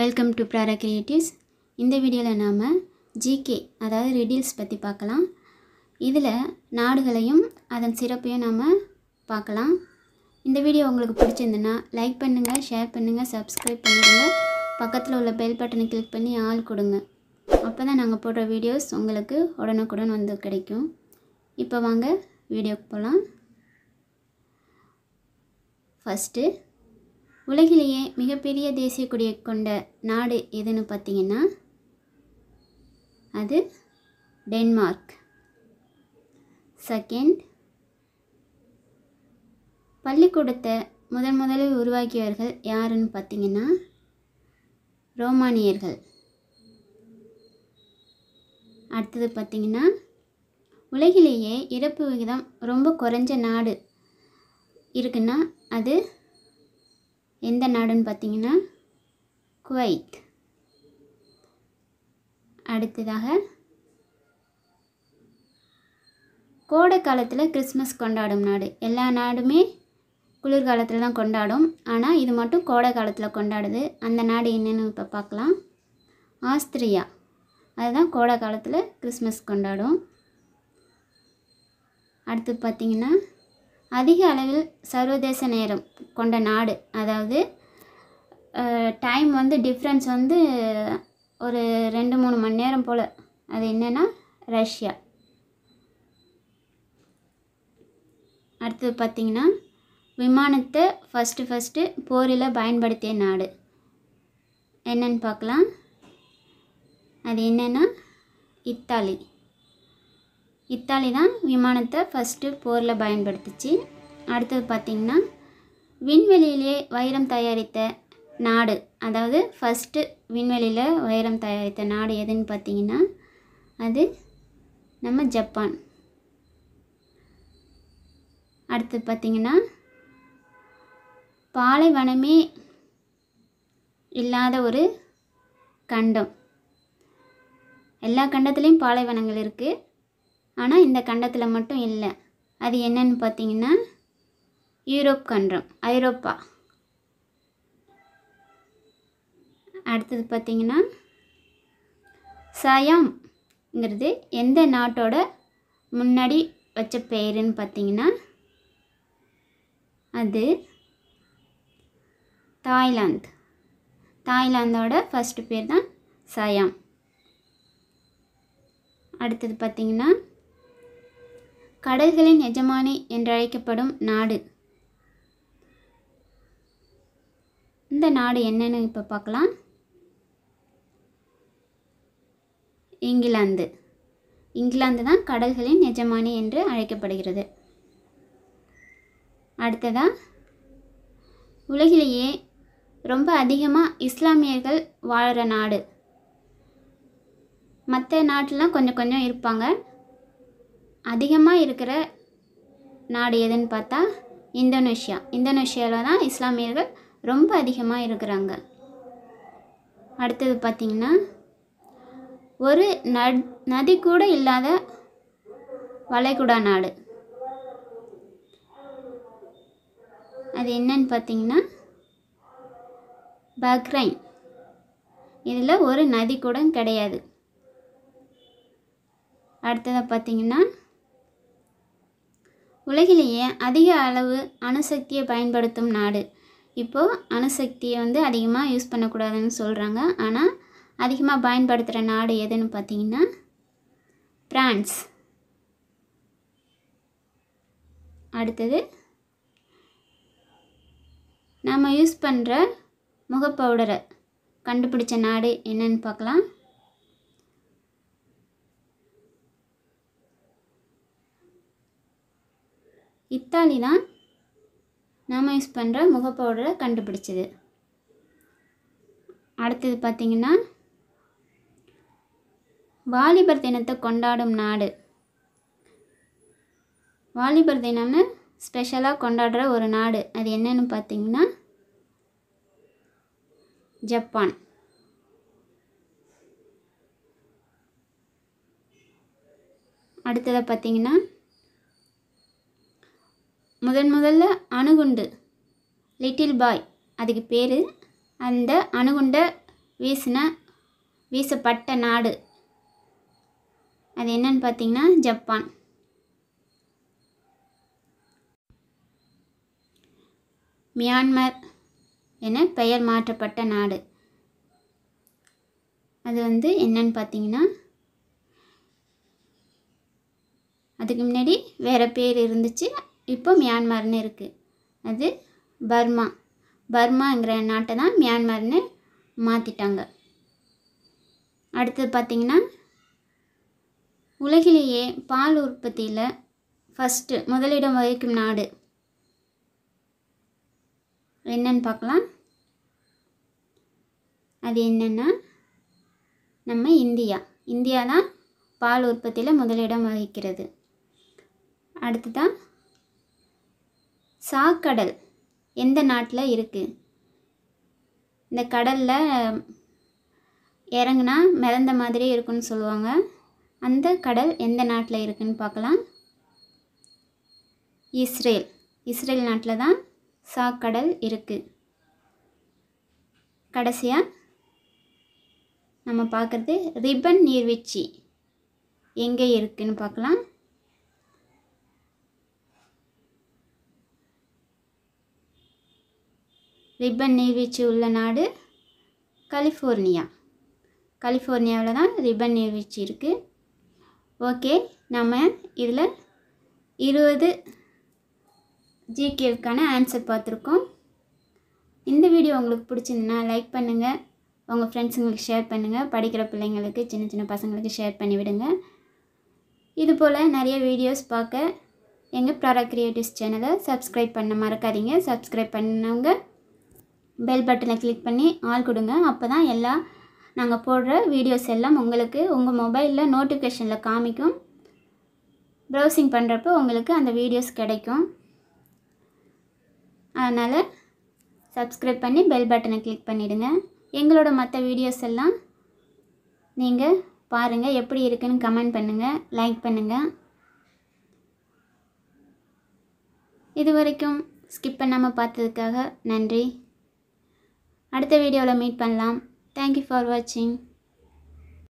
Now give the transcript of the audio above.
welcome to ப்ராரா creatives இந்த வீடியோவில் நாம் ஜிகே அதாவது ரிடில்ஸ் பற்றி பார்க்கலாம் இதில் நாடுகளையும் அதன் சிறப்பையும் நாம் பார்க்கலாம் இந்த வீடியோ உங்களுக்கு பிடிச்சிருந்துன்னா லைக் பண்ணுங்கள் ஷேர் பண்ணுங்கள் சப்ஸ்கிரைப் பண்ணிடுங்க பக்கத்தில் உள்ள பெல் பட்டனை கிளிக் பண்ணி ஆள் கொடுங்க அப்போ தான் நாங்கள் போடுற வீடியோஸ் உங்களுக்கு உடனுக்குடன் வந்து கிடைக்கும் இப்போ வாங்க வீடியோக்கு போகலாம் ஃபஸ்ட்டு உலகிலேயே மிகப்பெரிய தேசிய கொடியை கொண்ட நாடு எதுன்னு பார்த்தீங்கன்னா அது டென்மார்க் செகண்ட் பள்ளிக்கூடத்தை முதன் முதலில் உருவாக்கியவர்கள் யாருன்னு பார்த்தீங்கன்னா ரோமானியர்கள் அடுத்தது பார்த்திங்கன்னா உலகிலேயே இறப்பு விகிதம் ரொம்ப குறைஞ்ச நாடு இருக்குன்னா அது எந்த நாடுன்னு பார்த்தீங்கன்னா குவைத் அடுத்ததாக கோடை காலத்தில் கிறிஸ்மஸ் கொண்டாடும் நாடு எல்லா நாடுமே குளிர்காலத்தில் தான் கொண்டாடும் ஆனால் இது மட்டும் கோடை காலத்தில் கொண்டாடுது அந்த நாடு என்னென்னு இப்போ பார்க்கலாம் ஆஸ்திரியா அதுதான் கோடை காலத்தில் கிறிஸ்மஸ் கொண்டாடும் அடுத்து பார்த்திங்கன்னா அதிக அளவில் சர்வதேச நேரம் கொண்ட நாடு அதாவது டைம் வந்து டிஃப்ரென்ஸ் வந்து ஒரு ரெண்டு மூணு மணி நேரம் போல் அது என்னென்னா ரஷ்யா அடுத்தது பார்த்திங்கன்னா விமானத்தை ஃபஸ்ட்டு ஃபஸ்ட்டு போரில் பயன்படுத்திய நாடு என்னன்னு பார்க்கலாம் அது என்னென்னா இத்தாலி இத்தாலி தான் விமானத்தை ஃபஸ்ட்டு போரில் பயன்படுத்துச்சு அடுத்தது பார்த்திங்கன்னா விண்வெளியிலே வைரம் தயாரித்த நாடு அதாவது ஃபஸ்ட்டு விண்வெளியில் வைரம் தயாரித்த நாடு எதுன்னு பார்த்தீங்கன்னா அது நம்ம ஜப்பான் அடுத்து பார்த்திங்கன்னா பாலைவனமே இல்லாத ஒரு கண்டம் எல்லா கண்டத்துலேயும் பாலைவனங்கள் இருக்குது ஆனால் இந்த கண்டத்தில் மட்டும் இல்லை அது என்னன்னு பார்த்தீங்கன்னா யூரோப் கண்டம் ஐரோப்பா அடுத்தது பார்த்திங்கன்னா சயாம்ங்கிறது எந்த நாட்டோட முன்னாடி வச்ச பெயருன்னு பார்த்தீங்கன்னா அது தாய்லாந்து தாய்லாந்தோட ஃபஸ்ட்டு பேர் தான் சயாம் அடுத்தது பார்த்திங்கன்னா கடல்களின் எஜமானி என்றழைக்கப்படும் நாடு இந்த நாடு என்னன்னு இப்போ பார்க்கலாம் இங்கிலாந்து இங்கிலாந்து தான் கடல்களின் எஜமானி என்று அழைக்கப்படுகிறது அடுத்ததாக உலகிலேயே ரொம்ப அதிகமாக இஸ்லாமியர்கள் வாழ்கிற நாடு மற்ற நாட்டிலாம் கொஞ்சம் கொஞ்சம் இருப்பாங்க அதிகமாக இருக்கிற நாடு எதுன்னு பார்த்தா இந்தோனேஷியா இந்தோனேஷியாவில் தான் இஸ்லாமியர்கள் ரொம்ப அதிகமாக இருக்கிறாங்க அடுத்தது பார்த்திங்கன்னா ஒரு நட் நதி கூட இல்லாத வளைகுடா நாடு அது என்னன்னு பார்த்திங்கன்னா பக்ரைன் இதில் ஒரு நதி கூட கிடையாது அடுத்ததை பார்த்திங்கன்னா உலகிலேயே அதிக அளவு அணுசக்தியை பயன்படுத்தும் நாடு இப்போது அணுசக்தியை வந்து அதிகமாக யூஸ் பண்ணக்கூடாதுன்னு சொல்கிறாங்க ஆனால் அதிகமாக பயன்படுத்துகிற நாடு எதுன்னு பார்த்தீங்கன்னா பிரான்ஸ் அடுத்தது நம்ம யூஸ் பண்ணுற முகப்பவுடரை கண்டுபிடிச்ச நாடு என்னன்னு பார்க்கலாம் இத்தாலி தான் நாம் யூஸ் பண்ணுற முக பவுடரை கண்டுபிடிச்சது அடுத்தது பார்த்திங்கன்னா வாலிபர் தினத்தை கொண்டாடும் நாடு வாலிபர் தினம்னு ஸ்பெஷலாக கொண்டாடுற ஒரு நாடு அது என்னன்னு பார்த்திங்கன்னா ஜப்பான் அடுத்ததை பார்த்திங்கன்னா முதன் முதல்ல அணுகுண்டு லிட்டில் பாய் அதுக்கு பேர் அந்த அணுகுண்டை வீசின வீசப்பட்ட நாடு அது என்னன்னு பார்த்தீங்கன்னா ஜப்பான் மியான்மர் என பெயர் மாற்றப்பட்ட நாடு அது வந்து என்னன்னு பார்த்தீங்கன்னா அதுக்கு முன்னாடி வேறு பேர் இருந்துச்சு இப்போ மியான்மர்னு இருக்குது அது பர்மா பர்மாங்கிற நாட்டை தான் மியான்மர்னு மாற்றிட்டாங்க அடுத்தது பார்த்திங்கன்னா உலகிலேயே பால் உற்பத்தியில் ஃபஸ்ட்டு முதலிடம் வகிக்கும் நாடு என்னன்னு பார்க்கலாம் அது என்னென்னா நம்ம இந்தியா இந்தியா தான் பால் உற்பத்தியில் முதலிடம் வகிக்கிறது அடுத்து தான் சாக்கடல் எந்த நாட்டில் இருக்குது இந்த கடலில் இறங்குனா மிதந்த மாதிரி இருக்குன்னு சொல்லுவாங்க அந்த கடல் எந்த நாட்டில் இருக்குன்னு பார்க்கலாம் இஸ்ரேல் இஸ்ரேல் நாட்டில் தான் சாக்கடல் இருக்குது கடைசியாக நம்ம பார்க்குறது ரிப்பன் நீர்வீழ்ச்சி எங்கே இருக்குதுன்னு பார்க்கலாம் ரிப்பன் நீர்வீழ்ச்சி உள்ள நாடு கலிஃபோர்னியா கலிஃபோர்னியாவில் தான் ரிப்பன் நீர்வீழ்ச்சி இருக்குது ஓகே நம்ம இதில் இருபது ஜிகேவுக்கான ஆன்சர் பார்த்துருக்கோம் இந்த வீடியோ உங்களுக்கு பிடிச்சிருந்துன்னா லைக் பண்ணுங்கள் உங்கள் ஃப்ரெண்ட்ஸுங்களுக்கு ஷேர் பண்ணுங்கள் படிக்கிற பிள்ளைங்களுக்கு சின்ன சின்ன பசங்களுக்கு ஷேர் பண்ணி விடுங்க இது போல் நிறைய வீடியோஸ் பார்க்க எங்கள் ப்ராடக்ட் க்ரியேட்டிவ்ஸ் சேனலை சப்ஸ்கிரைப் பண்ண மறக்காதீங்க சப்ஸ்கிரைப் பண்ணவங்க பெல் பட்டனை கிளிக் பண்ணி ஆள் கொடுங்க அப்போ தான் எல்லா நாங்கள் போடுற வீடியோஸ் எல்லாம் உங்களுக்கு உங்கள் மொபைலில் நோட்டிஃபிகேஷனில் காமிக்கும் ப்ரௌசிங் பண்ணுறப்போ உங்களுக்கு அந்த வீடியோஸ் கிடைக்கும் அதனால் சப்ஸ்கிரைப் பண்ணி பெல் பட்டனை கிளிக் பண்ணிவிடுங்க எங்களோட மற்ற வீடியோஸ் எல்லாம் நீங்கள் பாருங்கள் எப்படி இருக்குன்னு கமெண்ட் பண்ணுங்கள் லைக் பண்ணுங்கள் இது வரைக்கும் ஸ்கிப் பண்ணாமல் பார்த்ததுக்காக நன்றி அடுத்த வீடியோவில் மீட் பண்ணலாம் தேங்க்யூ ஃபார் வாட்சிங்